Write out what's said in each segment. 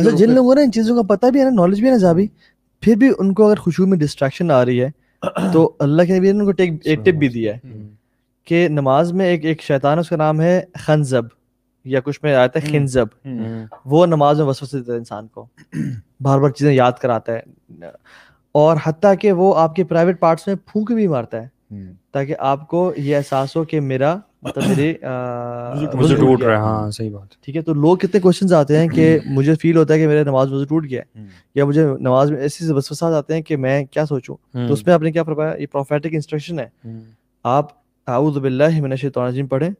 अच्छा जिन लोगों ने इन चीज़ों का पता भी है ना नॉलेज भी है ना जाबी फिर भी उनको अगर खुशबू में डिस्ट्रैक्शन आ रही है तो अल्लाह के नबी ने उनको टेक, एक टिप भी दिया है हम्म। कि नमाज में एक एक शैतान उसका नाम है खनजब या कुछ में आता है खिनजब वो नमाज में वसवसे देता है इंसान को बार बार चीज़ें याद कराता है और हती कि वो आपके प्राइवेट पार्ट्स में फूंक भी मारता है हम्म। ताकि आपको ये एहसास हो कि मेरा मतलब मेरे टूट रहा है हाँ सही बात ठीक है तो लोग कितने क्वेश्चंस आते हैं कि मुझे फील होता है कि मेरा नमाज टूट गया हम्म। या मुझे नमाज में आते हैं कि मैं क्या सोचूं तो हम्म। उसमें आपने क्या फरमाया ये प्रोफेटिक इंस्ट्रक्शन है हम्म। आप मिनश शैतानिर पढ़ें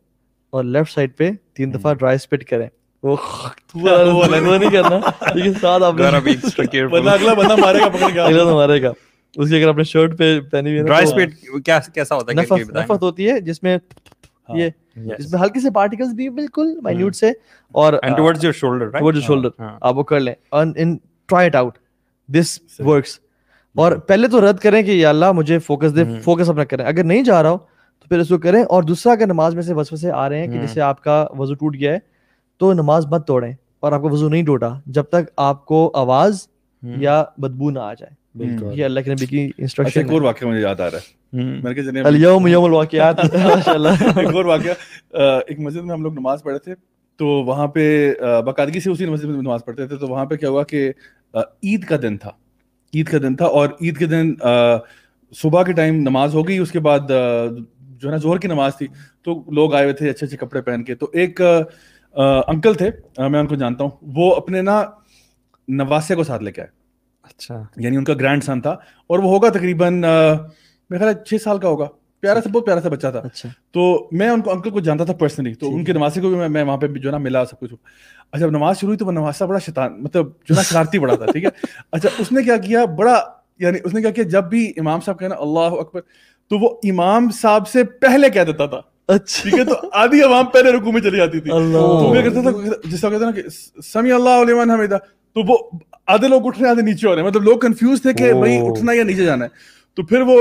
और लेफ्ट साइड पे तीन दफा ड्राई स्पिट करें उसकी अगर अपने शर्ट पे पहनी हुई है तो क्या कैसा होता है होती है जिसमें हाँ, ये yes. इसमें हल्के से पार्टिकल्स भी बिल्कुल माइन्यूट हम्म। से और towards your shoulder towards your shoulder आप वो कर लें and in try it out this works और पहले तो रद्द करें कि या अल्लाह मुझे फोकस दे फोकस hmm. अपना करें अगर नहीं जा रहा हो तो फिर इसको करें और दूसरा अगर नमाज में से वसवसे आ रहे हैं कि hmm. जैसे आपका वजू टूट गया है तो नमाज मत तोड़ें और आपका वजू नहीं टूटा जब तक आपको आवाज hmm. या बदबू ना आ जाए Hmm, ये अल्लाह के नबी की इंस्ट्रक्शन अच्छा, एक और वाक्य मुझे याद आ रहा है hmm। मस्जिद में हम लोग नमाज पढ़े थे तो वहाँ पे बाकायदगी से उसी मस्जिद में नमाज पढ़ते थे तो पे क्या हुआ कि ईद का दिन था ईद का दिन था और ईद के दिन सुबह के टाइम नमाज हो गई उसके बाद जो है ना जोहर की नमाज थी तो लोग आए हुए थे अच्छे अच्छे कपड़े पहन के तो एक अंकल थे मैं उनको जानता हूँ वो अपने ना नवासे को साथ लेके आए अच्छा यानी उनका ग्रैंड सन था और वो होगा तकरीबन मेरे ख्याल छह साल का होगा प्यारा सा अच्छा। बहुत प्यारा सा बच्चा था अच्छा तो मैं उनको अंकल को जानता था पर्सनली तो उनके नमाजे को भी मैं, मैं वहां पे जो ना मिला सब कुछ अच्छा नमाज शुरू हुई तो वो नमाजा बड़ा शैतान मतलब जो ना शरारती बड़ा था ठीक है अच्छा उसने क्या किया बड़ा यानी उसने क्या किया जब भी इमाम साहब कहना अल्लाह अकबर तो वो इमाम साहब से पहले कह देता था अच्छा ठीक है तो आधी आवाम पहले रुकू में चली जाती थी तो मैं करता था जैसा कहते ना कि समी अल्लाह हमिदा तो वो आधे लोग उठ रहे हैं आधे नीचे हो रहे हैं मतलब लोग कंफ्यूज थे कि भाई उठना या नीचे जाना है तो फिर वो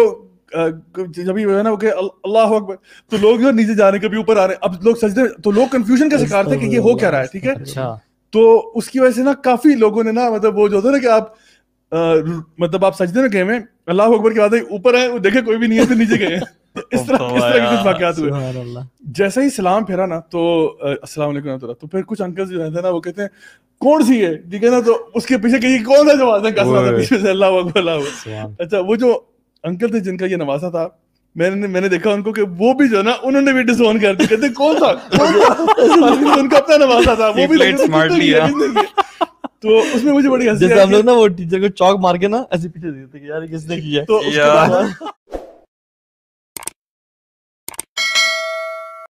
जब है ना के अल्लाह अकबर तो लोग जो नीचे जाने के भी ऊपर आ रहे हैं अब लोग सजदे तो लोग कंफ्यूजन का शिकार थे कि ये हो क्या रहा है अच्छा। ठीक है अच्छा। तो उसकी वजह से ना काफी लोगों ने ना मतलब वो जो होता है ना कि आप मतलब आप सजदे में गए हुए अल्लाह अकबर की बात है ऊपर है वो देखे कोई भी नहीं है तो नीचे गए हैं इस तरह इस तरह हुए जैसे ही सलाम फेरा ना तो अस्सलाम वालेकुम तो फिर कुछ अंकल जो रहते ना वो कहते हैं कौन सी है ठीक है ना तो उसके पीछे कही कौन सा नवाजा था अल्लाह अच्छा वो जो अंकल थे जिनका ये नवाजा था मैंने मैंने देखा उनको कि वो भी जो ना उन्होंने भी डिसोन कर दिया कहते कौन सा तो तो उनका अपना नवाजा था वो भी स्मार्टली तो, हाँ। तो उसमें मुझे बड़ी हंसी हम लोग ना वो टीचर को चौक मार के ना ऐसे पीछे देते यार किसने किया तो